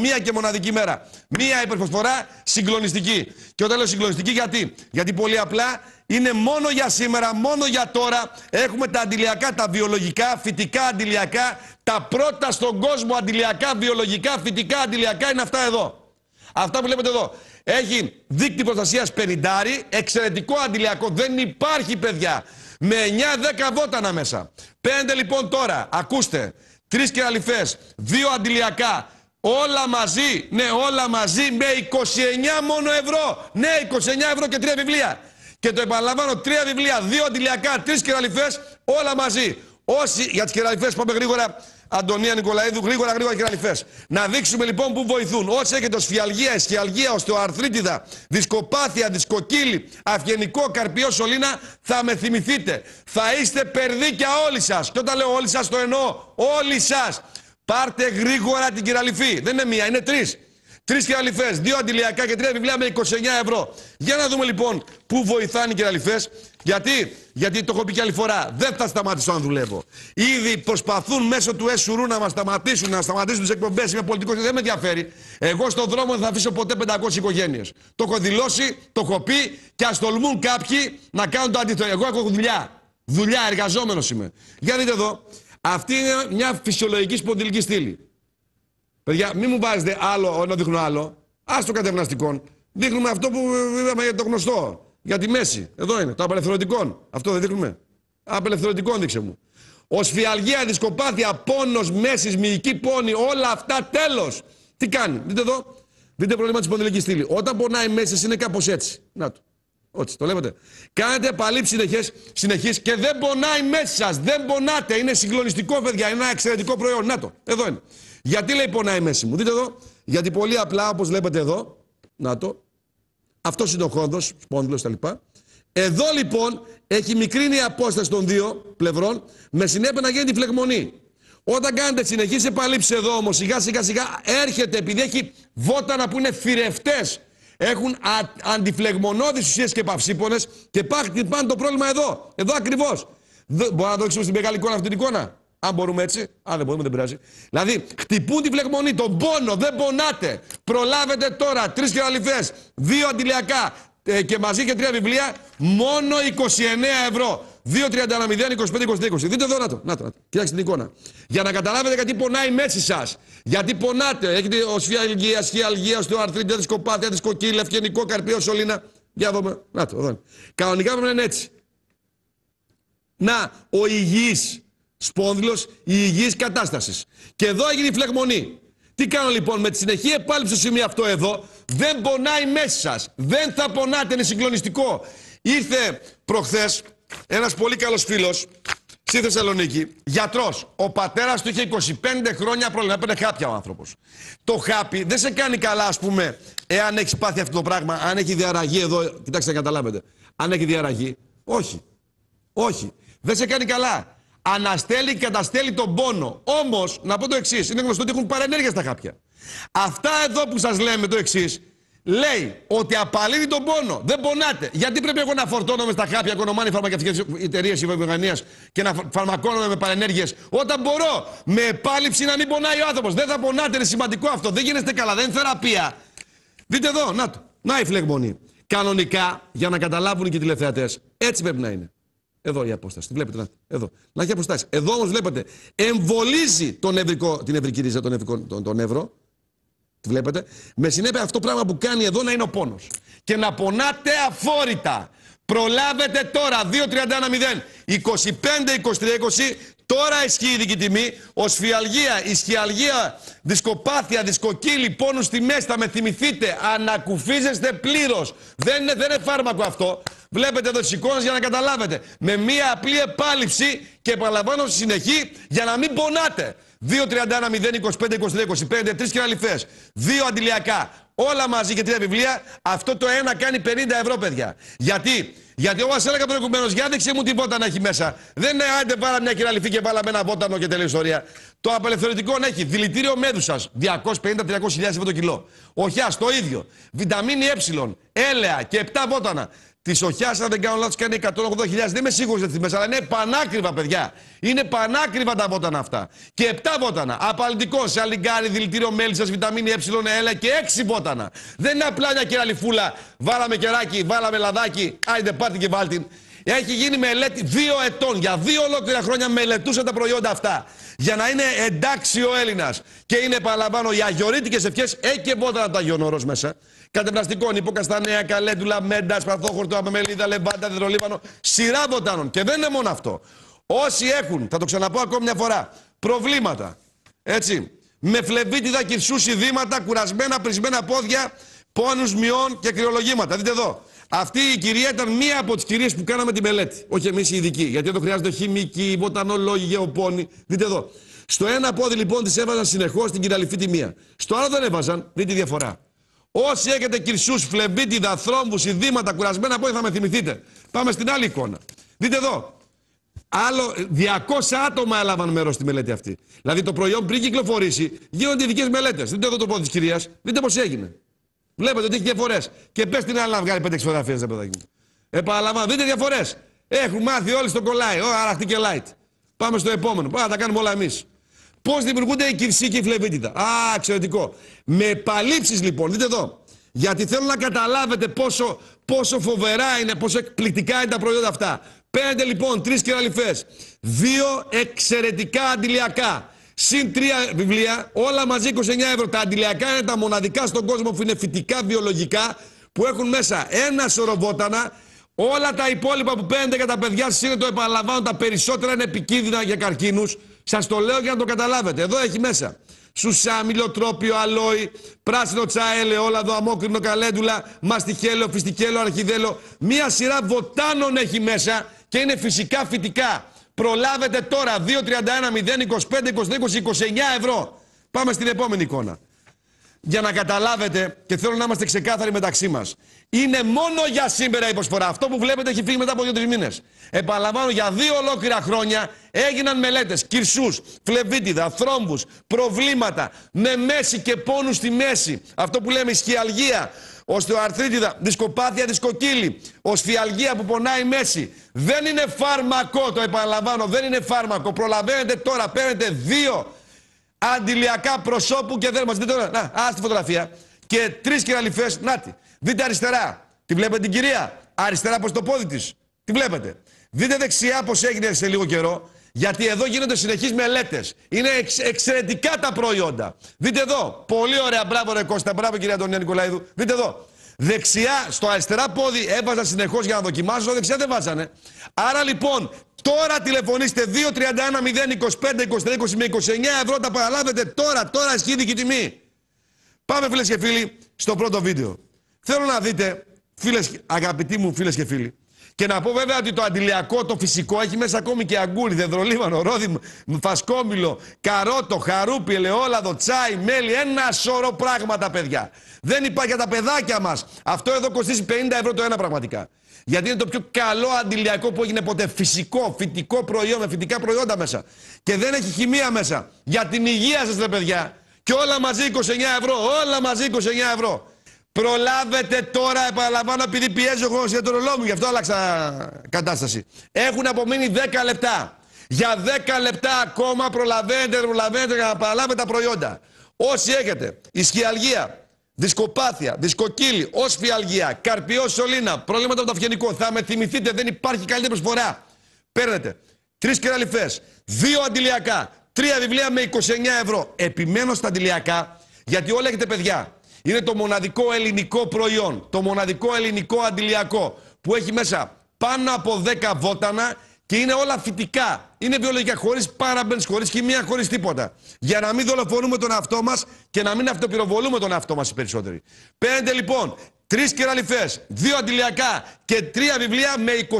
μία και μοναδική μέρα. Μία υπερπροσφορά συγκλονιστική. Και όταν λέω συγκλονιστική, γιατί. Γιατί πολύ απλά είναι μόνο για σήμερα, μόνο για τώρα. Έχουμε τα αντιλιακά, τα βιολογικά, φυτικά αντιλιακά. Τα πρώτα στον κόσμο αντιλιακά, βιολογικά, φυτικά αντιλιακά είναι αυτά εδώ. Αυτά που βλέπετε εδώ. Έχει δίκτυο προστασίας 50, εξαιρετικό αντιλιακό. Δεν υπάρχει, παιδιά. Με 9-10 βότανα μέσα. Πέντε λοιπόν τώρα, ακούστε. Τρεις κεραλιφές, δύο αντιλιακά, Όλα μαζί, ναι, όλα μαζί με 29 μόνο ευρώ. Ναι, 29 ευρώ και τρία βιβλία. Και το επαναλαμβάνω, τρία βιβλία, δύο αντιλιακά, τρεις κεραλιφές, όλα μαζί. Όσοι για τις κεραλιφές, πάμε γρήγορα, Αντωνία Νικολαίδου, γρήγορα, γρήγορα κεραλιφές. Να δείξουμε λοιπόν που βοηθούν. Όσοι έχετε οσφιαλγία, εστιαλγία, οστεοαρθρίτιδα, δισκοπάθεια, δισκοκύλη αυγενικό καρπιό σωλήνα, θα με θυμηθείτε. Θα είστε περδίκια όλοι σας. Και όταν λέω όλοι σας, το εννοώ όλοι σας. Πάρτε γρήγορα την κυραλυφή. Δεν είναι μία, είναι τρεις. Τρεις κυραλυφές, δύο αντιλιακά και τρία βιβλία με 29 ευρώ. Για να δούμε λοιπόν πού βοηθάνε οι κυραλυφές. Γιατί? Γιατί το έχω πει και άλλη φορά. Δεν θα σταματήσω να δουλεύω. Ήδη προσπαθούν μέσω του ΕΣΟΥΡΟΥ να μας σταματήσουν, να σταματήσουν τις εκπομπές. Είμαι πολιτικός και δεν με ενδιαφέρει. Εγώ στον δρόμο δεν θα αφήσω ποτέ 500 οικογένειες. Το έχω δηλώσει, το έχω πει και ας τολμούν κάποιοι να κάνουν το αντίθετο. Εγώ έχω δουλειά. Δουλειά, εργαζόμενος είμαι. Για δείτε εδώ. Αυτή είναι μια φυσιολογική σπονδυλική στήλη. Παιδιά, μην μου βάζετε άλλο να δείχνω άλλο. Άστο κατευναστικό. Δείχνουμε αυτό που είπαμε για το γνωστό. Για τη μέση. Εδώ είναι. Το απελευθερωτικό. Αυτό δεν δείχνουμε. Απελευθερωτικό δείξε μου. Ω φιαλγία, δισκοπάθεια, πόνος, μέσης, μυϊκή πόνη, όλα αυτά τέλος. Τι κάνει. Δείτε εδώ. Δείτε πρόβλημα της σπονδυλικής στήλης. Όταν πονάει μέσα είναι κάπως έτσι. Να Ό,τι το λέγονται. Κάνετε παλί συνεχές, και δεν πονάει μέσα σας. Δεν πονάτε. Είναι συγκλονιστικό, παιδιά. Είναι ένα εξαιρετικό προϊόν. Να Εδώ είναι. Γιατί λέει πονάει μέσα μου. Δείτε εδώ. Γιατί πολύ απλά, όπως βλέπετε εδώ, να το, αυτός είναι ο χόνδος, σπόνδυλος κτλ. Εδώ λοιπόν έχει μικρύνει η απόσταση των δύο πλευρών με συνέπεια να γίνεται η φλεγμονή. Όταν κάνετε συνεχείς επαλήψεις εδώ εδώ, σιγά σιγά σιγά έρχεται επειδή έχει βότανα που είναι φυρευτές έχουν αντιφλεγμονώδεις ουσίες και παυσίπονε και πάνε το πρόβλημα εδώ. Εδώ ακριβώς. Μπορούμε να δείξουμε στην μεγάλη εικόνα αυτή την εικόνα. Αν μπορούμε έτσι. Αν δεν μπορούμε, δεν πειράζει. Δηλαδή, χτυπούν τη φλεγμονή, τον πόνο, δεν πονάτε. Προλάβετε τώρα τρεις κεραλιφέ, δύο αντιλιακά ε, και μαζί και τρία βιβλία, μόνο 29 ευρώ. 2-31-0-25-20-20. Δείτε εδώ, να το. Να το, Κοιτάξτε την εικόνα. Για να καταλάβετε γιατί πονάει μέσα σας. Γιατί πονάτε. Έχετε οσφία αλγία, σχία αλγία, οστεοαρθρίτη, δισκοπάθεια, δισκοκύλια, ευγενικό καρπίο, σωλήνα. Για δούμε. Να το, εδώ. Κανονικά πρέπει να είναι έτσι. Να, ο υγιής σπόνδυλος, η υγιής κατάστασης. Και εδώ έγινε η φλεγμονή. Τι κάνω λοιπόν, με τη συνεχή επάλυψη στο σημείο αυτό εδώ, δεν πονάει μέσα σας. Δεν θα πονάτε, είναι συγκλονιστικό. Ήρθε προχθε. Ένας πολύ καλός φίλος στη Θεσσαλονίκη, γιατρός. Ο πατέρας του είχε 25 χρόνια πρόβλημα. Έπαιρνε χάπια ο άνθρωπος. Το χάπι δεν σε κάνει καλά, ας πούμε, εάν έχεις πάθει αυτό το πράγμα, αν έχει διαραγή εδώ. Κοιτάξτε, καταλάβετε. Αν έχει διαραγή. Όχι. Όχι. Δεν σε κάνει καλά. Αναστέλει και καταστέλει τον πόνο. Όμως, να πω το εξής: είναι γνωστό ότι έχουν παρενέργεια στα χάπια. Αυτά εδώ που σας λέμε το εξής, λέει ότι απαλύνει τον πόνο. Δεν πονάτε. Γιατί πρέπει εγώ να φορτώνομαι στα χάπια κονομάνι φαρμακευτικές εταιρείες η και να φαρμακώνομαι με παρενέργειες όταν μπορώ. Με επάλυψη να μην πονάει ο άνθρωπος. Δεν θα πονάτε. Είναι σημαντικό αυτό. Δεν γίνεστε καλά. Δεν είναι θεραπεία. Δείτε εδώ. Να το. Να η φλεγμονή. Κανονικά, για να καταλάβουν και οι τηλεθεατές, έτσι πρέπει να είναι. Εδώ η απόσταση. Τη βλέπετε. Να, εδώ. Να έχει αποστάσει. Εδώ όμως βλέπετε. Εμβολίζει τον ευρικό, την ευρική ρίζα των, τον, τον, τον, Βλέπετε. Με συνέπεια αυτό πράγμα που κάνει εδώ να είναι ο πόνος Και να πονάτε αφόρητα. Προλάβετε τώρα, 2-31-0, 25-23-20, τώρα ισχύει η δική τιμή, η ισχυαλγία, δισκοπάθεια, δισκοκύλη, πόνους τιμές, θα με θυμηθείτε, ανακουφίζεστε πλήρως. Δεν είναι, δεν είναι φάρμακο αυτό. Βλέπετε εδώ τις εικόνες για να καταλάβετε. Με μία απλή επάλυψη και επαναλαμβάνω στη συνεχή για να μην πονάτε. 2-31-0-25-23-25, και κυραλιφές, δύο αντιλιακά, Όλα μαζί και τρία βιβλία. Αυτό το ένα κάνει 50 ευρώ, παιδιά. Γιατί γιατί όπως έλεγα προηγουμένως, για δείξε μου τι βότανα έχει μέσα. Δεν είναι άντε πάρα μια κυραλυφή και βάλαμε ένα βότανο και τελείω ιστορία. Το απελευθερωτικό έχει σα μέδουσα 250-300.000 ευρώ το κιλό. Οχιάς το ίδιο. Βιταμίνη ε, έλεα και 7 βότανα. Τη οχιάς, αν δεν κάνω λάθος, κάνει 180.000. Δεν είμαι σίγουρο για τι αλλά είναι πανάκριβα, παιδιά. Είναι πανάκριβα τα βότανα αυτά. Και 7 βότανα. Απαλλητικό, σαλιγκάρι, δηλητήριο μέλισσας, βιταμίνη ε, έλα και 6 βότανα. Δεν είναι απλά μια κεραλιφούλα. Βάλαμε κεράκι, βάλαμε λαδάκι. Άιντε, πάτε και Έχει γίνει μελέτη δύο ετών. Για δύο ολόκληρα χρόνια μελετούσαν τα προϊόντα αυτά. Για να είναι εντάξει ο Έλληνας. Και είναι, επαναλαμβάνω, οι αγιορίτικε ευχέ έκεβόταν ε, από τα γιονόρο μέσα. Κατεπναστικών, υποκαστανέα, καλέντουλα, μέντα, παθόχορτο, αμεμελίδα λεβάντα, δεδρολίβανο. Σειρά βοτάνων. Και δεν είναι μόνο αυτό. Όσοι έχουν, θα το ξαναπώ ακόμη μια φορά, προβλήματα. Έτσι. Με φλεβίτιδα, κυρσού, ειδήματα, κουρασμένα, πρισμένα πόδια, πόνους, μειών και κρυολογήματα. Δείτε εδώ. Αυτή η κυρία ήταν μία από τις κυρίες που κάναμε τη μελέτη. Όχι εμείς οι ειδικοί. Γιατί εδώ χρειάζονται χημικοί, βοτανολόγοι, γεωπόνοι. Δείτε εδώ. Στο ένα πόδι λοιπόν τη έβαζαν συνεχώς την κυραλυφή τη μία. Στο άλλο δεν έβαζαν. Δείτε τη διαφορά. Όσοι έχετε κυρσούς, φλεμπίτιδα, θρόμβου, ιδήματα, κουρασμένα πόδια θα με θυμηθείτε. Πάμε στην άλλη εικόνα. Δείτε εδώ. Άλλο, 200 άτομα έλαβαν μέρος στη μελέτη αυτή. Δηλαδή το προϊόν πριν κυκλοφορήσει γίνονται ειδικέ μελέτες. Δείτε εδώ το πόδι της κυρίας. Δείτε πώς έγινε. Βλέπετε ότι έχει διαφορές. Και πες την άλλη να βγάλει 5-6 φωτογραφίε, δεν παιδάκι μου. Επαναλαμβάνω, δείτε διαφορές. Έχουν μάθει όλοι στο κολλάι. Ω, αραχτή και light. Πάμε στο επόμενο. Πάμε να τα κάνουμε όλα εμείς. Πώς δημιουργούνται η κυρσή και η φλεβίτιδα. Α, εξαιρετικό. Με επαλήψεις λοιπόν, δείτε εδώ. Γιατί θέλω να καταλάβετε πόσο, πόσο φοβερά είναι, πόσο εκπληκτικά είναι τα προϊόντα αυτά. Παίρνετε λοιπόν τρεις κεραλιφές, δύο εξαιρετικά αντιλιακά, Συν τρία βιβλία, όλα μαζί 29 ευρώ. Τα αντιλιακά είναι τα μοναδικά στον κόσμο που είναι φυτικά, βιολογικά, που έχουν μέσα ένα σωρό βότανα, Όλα τα υπόλοιπα που παίρνετε για τα παιδιά σας είναι το επαναλαμβάνω, τα περισσότερα είναι επικίνδυνα για καρκίνους. Σας το λέω για να το καταλάβετε. Εδώ έχει μέσα σουσάμι, τρόπιο αλόι, πράσινο όλα ελαιόλαδο, αμόκρινο καλέντουλα, μαστιχέλο, φιστικέλο, αρχιδέλο. Μία σειρά βοτάνων έχει μέσα και είναι φυσικά φυτικά. Προλάβετε τώρα 2.31 025 29 ευρώ. Πάμε στην επόμενη εικόνα. Για να καταλάβετε και θέλω να είμαστε ξεκάθαροι μεταξύ μας. Είναι μόνο για σήμερα η προσφορά. Αυτό που βλέπετε έχει φύγει μετά από δύο-τρει μήνες. Επαναλαμβάνω, για δύο ολόκληρα χρόνια έγιναν μελέτες, κυρσούς, φλεβίτιδα, θρόμβους, προβλήματα, με μέση και πόνους στη μέση. Αυτό που λέμε ισχυαλγία, οστεοαρθρίτιδα, δισκοπάθεια, δισκοκύλη, οσφιαλγία που πονάει μέση. Δεν είναι φάρμακο, το επαναλαμβάνω, δεν είναι φάρμακο. Προλαβαίνετε τώρα, παίρνετε δύο αντιλιακά προσώπου και δεν μας δείτε τώρα. Να, ας τη φωτογραφία. Και τρεις κυραλυφές, να τη. Δείτε αριστερά, τη βλέπετε την κυρία. Αριστερά προς το πόδι της. Τη βλέπετε. Δείτε δεξιά πώς έγινε σε λίγο καιρό. Γιατί εδώ γίνονται συνεχείς μελέτες. Είναι εξ, εξαιρετικά τα προϊόντα. Δείτε εδώ. Πολύ ωραία. Μπράβο, ρε Κώστα. Μπράβο, κυρία Αντωνία Νικολαίδου. Δείτε εδώ. Δεξιά, στο αριστερά πόδι έβαζα συνεχώς για να δοκιμάσω Στο δεξιά δεν βάζανε. Άρα λοιπόν, τώρα τηλεφωνήστε 231 025 23 20 με 29 ευρώ. Τα παραλάβετε τώρα. Τώρα ισχύει η τιμή. Πάμε, φίλες και φίλοι, στο πρώτο βίντεο. Θέλω να δείτε, φίλες, αγαπητοί μου φίλες και φίλοι, και να πω βέβαια ότι το αντιλιακό, το φυσικό, έχει μέσα ακόμη και αγκούρι, δεδρολίβανο, ρόδι, φασκόμιλο, καρότο, χαρούπι, ελαιόλαδο, τσάι, μέλι. Ένα σώρο πράγματα, παιδιά. Δεν υπάρχει για τα παιδάκια μας. Αυτό εδώ κοστίζει 50 ευρώ το ένα πραγματικά. Γιατί είναι το πιο καλό αντιλιακό που έγινε ποτέ. Φυσικό, φυτικό προϊόν, με φυτικά προϊόντα μέσα. Και δεν έχει χημεία μέσα. Για την υγεία σας, ρε παιδιά. Και όλα μαζί 29 ευρώ. Όλα μαζί 29 ευρώ. Προλάβετε τώρα, επαναλαμβάνω, επειδή πιέζω εγώ για το ρολό μου, γι' αυτό άλλαξα κατάσταση. Έχουν απομείνει 10 λεπτά. Για 10 λεπτά ακόμα προλαβαίνετε, προλαβαίνετε για να παραλάβετε τα προϊόντα. Όσοι έχετε ισχυαλγία, δισκοπάθεια, δισκοκύλη, όσφιαλγία, καρπιό σωλήνα, προβλήματα από το αυγενικό, θα με θυμηθείτε, δεν υπάρχει καλύτερη προσφορά. Παίρνετε τρεις κεραλιφές, δύο αντιλιακά, τρία βιβλία με 29 ευρώ. Επιμένω στα αντιλιακά, γιατί όλα έχετε παιδιά. Είναι το μοναδικό ελληνικό προϊόν, το μοναδικό ελληνικό αντιλιακό που έχει μέσα πάνω από 10 βότανα και είναι όλα φυτικά. Είναι βιολογικά, χωρίς παραμπεντ, χωρί χημία, χωρίς τίποτα. Για να μην δολοφονούμε τον εαυτό μας και να μην αυτοπυροβολούμε τον εαυτό μας οι περισσότεροι. Παίρνετε λοιπόν τρεις κεραλιφές, δύο αντιλιακά και τρία βιβλία με 29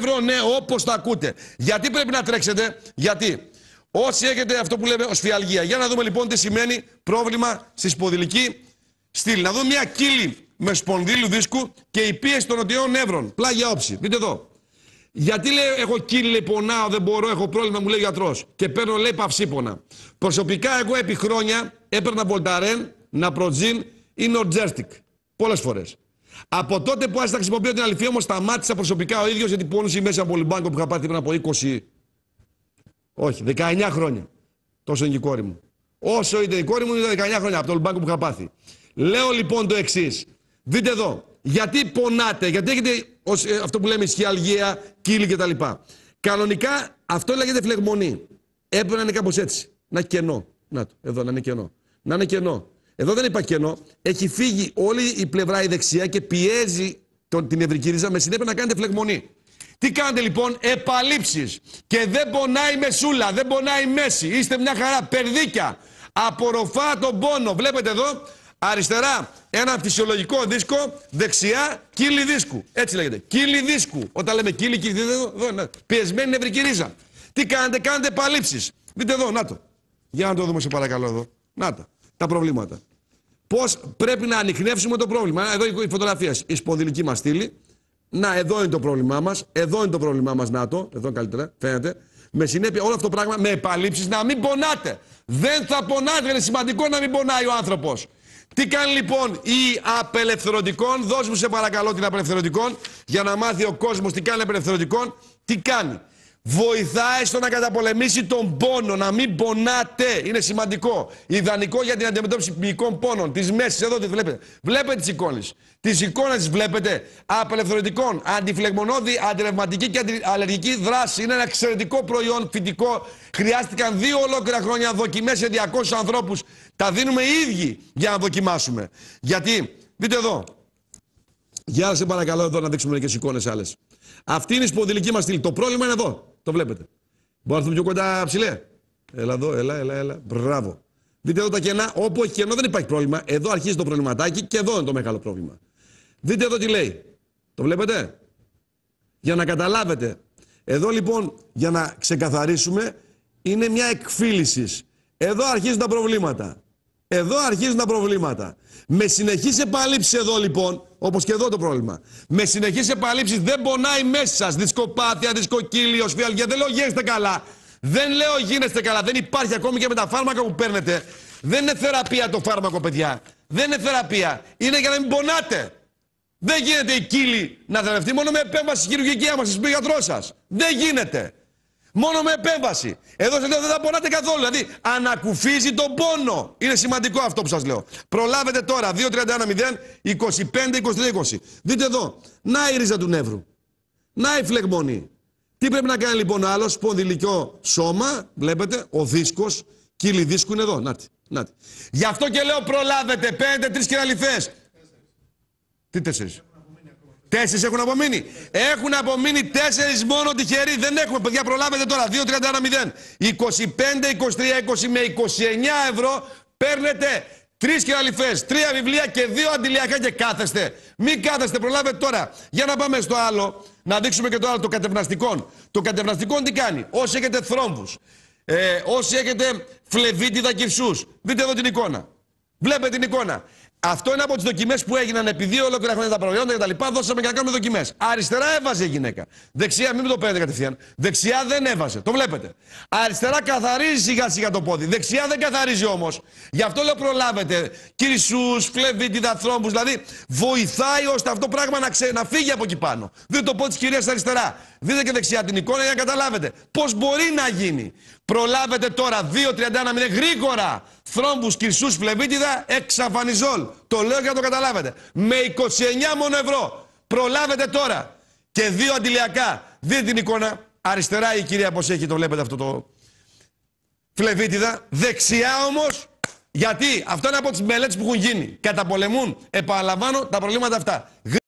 ευρώ, ναι, όπως τα ακούτε. Γιατί πρέπει να τρέξετε, γιατί όσοι έχετε αυτό που λέμε ως φιαλγία. Για να δούμε λοιπόν τι σημαίνει πρόβλημα στη σποδηλική στείλει. Να δω μια κύλη με σπονδύλου δίσκου και η πίεση των νοτιών εύρων. Πλάγια όψη. Δείτε εδώ. Γιατί λέει, έχω κύλη, λέει, πονάω, δεν μπορώ, έχω πρόβλημα, μου λέει γιατρός. Και παίρνω, λέει, παυσίπονα. Προσωπικά, εγώ επί χρόνια έπαιρνα Βολταρέν, Ναπροτζίν ή Νορτζέρτικ. Πολλές φορές. Από τότε που άρχισα να χρησιμοποιώ την αληθή, όμως σταμάτησα προσωπικά ο προτζίν ή νορτζέστικ. Πολλέ φορέ. Από τότε που άρχισα να χρησιμοποιώ την αληθία, όμω σταμάτησα προσωπικά ο ίδιος γιατί πόνουσε μέσα από λιμπάνικο που είχα πάρει πριν από 20. Όχι, 19 χρόνια. Τόσο είναι η μέσα από λιμπάνκο που είχα γιατι πονουσε μεσα απο λιμπανκο που ειχα παθει πριν από 20. Όχι, 19 χρόνια. Τόσο είναι η κόρη μου. Όσο ήταν η κόρη μου, ήταν 19 χρόνια από το λιμπάνκο που είχα πάθει. Λέω λοιπόν το εξής. Δείτε εδώ. Γιατί πονάτε, γιατί έχετε ε, αυτό που λέμε ισχυαλγία, κύλι κτλ. Κανονικά αυτό λέγεται φλεγμονή. Έπρεπε να είναι κάπως έτσι. Να κενό. Να το, εδώ να είναι κενό. Να είναι κενό. Εδώ δεν υπάρχει κενό. Έχει φύγει όλη η πλευρά η δεξιά και πιέζει τον, την ευρική ρίζα με συνέπεια να κάνετε φλεγμονή. Τι κάνετε λοιπόν, επαλήψεις. Και δεν πονάει μεσούλα, δεν πονάει μέση. Είστε μια χαρά, περδίκια. Απορροφά τον πόνο. Βλέπετε εδώ, Αριστερά ένα φυσιολογικό δίσκο, δεξιά κύλι δίσκου. Έτσι λέγεται. Κύλι δίσκου. Όταν λέμε κύλι, κύλι δίσκου, εδώ, ναι. πιεσμένη νευρική ρίζα. Τι κάνετε, κάνετε επαλήψεις. Δείτε εδώ, να το. Για να το δούμε, σε παρακαλώ εδώ. Να το. Τα προβλήματα. Πώς πρέπει να ανοιχνεύσουμε το πρόβλημα. Εδώ η φωτογραφία. Η σπονδυλική μας στήλη. Να, εδώ είναι το πρόβλημά μας. Εδώ είναι το πρόβλημά μας. Να το. Εδώ καλύτερα. Φαίνεται. Με συνέπεια όλο αυτό το πράγμα, με επαλήψεις, να μην πονάτε. Δεν θα πονάτε. Είναι σημαντικό να μην πονάει ο άνθρωπος. Τι κάνει λοιπόν η απελευθερωτικών, δώσ' μου σε παρακαλώ την απελευθερωτικών για να μάθει ο κόσμος τι κάνει απελευθερωτικών, τι κάνει βοηθάει στο να καταπολεμήσει τον πόνο, να μην πονάτε. Είναι σημαντικό. Ιδανικό για την αντιμετώπιση ποιικών πόνων. της μέσης, εδώ τι βλέπετε. Βλέπετε τις εικόνες. Τις εικόνες τη βλέπετε. Απελευθερωτικών, αντιφλεγμονώδη, αντιρευματική και αλλεργική δράση. Είναι ένα εξαιρετικό προϊόν φυτικό. Χρειάστηκαν δύο ολόκληρα χρόνια δοκιμές σε 200 ανθρώπους. Τα δίνουμε οι ίδιοι για να δοκιμάσουμε. Γιατί, δείτε εδώ. Για σε παρακαλώ εδώ να δείξουμε μερικές εικόνες άλλες. Αυτή είναι η σπονδυλική μας στήλη. Το πρόβλημα είναι εδώ. Το βλέπετε. Μπορεί να έρθουμε πιο κοντά ψηλέ. Έλα εδώ, έλα, έλα, έλα. Μπράβο. Δείτε εδώ τα κενά. Όπου έχει κενό δεν υπάρχει πρόβλημα. Εδώ αρχίζει το προβληματάκι και εδώ είναι το μεγάλο πρόβλημα. Δείτε εδώ τι λέει. Το βλέπετε. Για να καταλάβετε. Εδώ λοιπόν, για να ξεκαθαρίσουμε, είναι μια εκφύλησης. Εδώ αρχίζουν τα προβλήματα. Εδώ αρχίζουν τα προβλήματα. Με συνεχείς επαλήψεις εδώ λοιπόν, όπως και εδώ το πρόβλημα. Με συνεχείς επαλήψεις δεν πονάει μέσα σας. Δισκοπάθεια, δισκοκύλιος, φιαλγία. Δεν λέω γίνεστε καλά. Δεν λέω γίνεστε καλά. Δεν υπάρχει ακόμη και με τα φάρμακα που παίρνετε. Δεν είναι θεραπεία το φάρμακο, παιδιά. Δεν είναι θεραπεία. Είναι για να μην πονάτε. Δεν γίνεται η κύλη να θεραπευτεί μόνο με επέμβαση χειρουργική άμα σας πει γιατρός σας. Δεν γίνεται. Μόνο με επέμβαση. Εδώ σε λέω δεν θα πονάτε καθόλου. Δηλαδή ανακουφίζει τον πόνο. Είναι σημαντικό αυτό που σας λέω. Προλάβετε τώρα. 2-31-0-25-23-20. Δείτε εδώ. Να η ρίζα του νεύρου. Να η φλεγμονή. Τι πρέπει να κάνει λοιπόν άλλος. Σπονδυλικό σώμα. Βλέπετε. Ο δίσκος. Κύλι δίσκου είναι εδώ. Να Νάτι. Γι' αυτό και λέω προλάβετε. 5-3 κυραλιθέ. Τι τέσσερις. Τέσσερις έχουν απομείνει. Έχουν απομείνει τέσσερις μόνο τυχεροί. Δεν έχουμε, παιδιά, προλάβετε τώρα. 2-31-0. 25, 23, 20 με 29 ευρώ παίρνετε τρεις κεραλιφές, τρία βιβλία και δύο αντιλιακά και κάθεστε. Μην κάθεστε, προλάβετε τώρα. Για να πάμε στο άλλο, να δείξουμε και το άλλο, το κατευναστικό. Το κατευναστικό τι κάνει. Όσοι έχετε θρόμβους, ε, όσοι έχετε φλεβίτιδα κυψού, δείτε εδώ την εικόνα. Βλέπετε την εικόνα. Αυτό είναι από τις δοκιμές που έγιναν επειδή ολόκληρα χρόνια τα προϊόντα κτλ. Δώσαμε και να κάνουμε δοκιμές. Αριστερά έβαζε η γυναίκα. Δεξιά, μην το παίρνετε κατευθείαν. Δεξιά δεν έβαζε. Το βλέπετε. Αριστερά καθαρίζει σιγά σιγά το πόδι. Δεξιά δεν καθαρίζει όμως. Γι' αυτό λέω προλάβετε. Κυρσού, Φλεβίτη, δαθρόμπου. Δηλαδή βοηθάει ώστε αυτό πράγμα να, ξε... να φύγει από εκεί πάνω. Δεν το πω της κυρίας αριστερά. Δείτε και δεξιά την εικόνα για να καταλάβετε πώς μπορεί να γίνει. Προλάβετε τώρα 2-31-0 είναι γρηγορα θρόμπους κυρσούς φλεβίτιδα εξαφανιζόλ. Το λέω για να το καταλάβετε. Με 29 μόνο ευρώ. Προλάβετε τώρα. Και δύο αντιλιακά. Δείτε την εικόνα. Αριστερά η κυρία πώ έχει, το βλέπετε αυτό το φλεβίτιδα. Δεξιά όμως. Γιατί αυτό είναι από τις μελέτες που έχουν γίνει. Καταπολεμούν, επαναλαμβάνω, τα προβλήματα αυτά.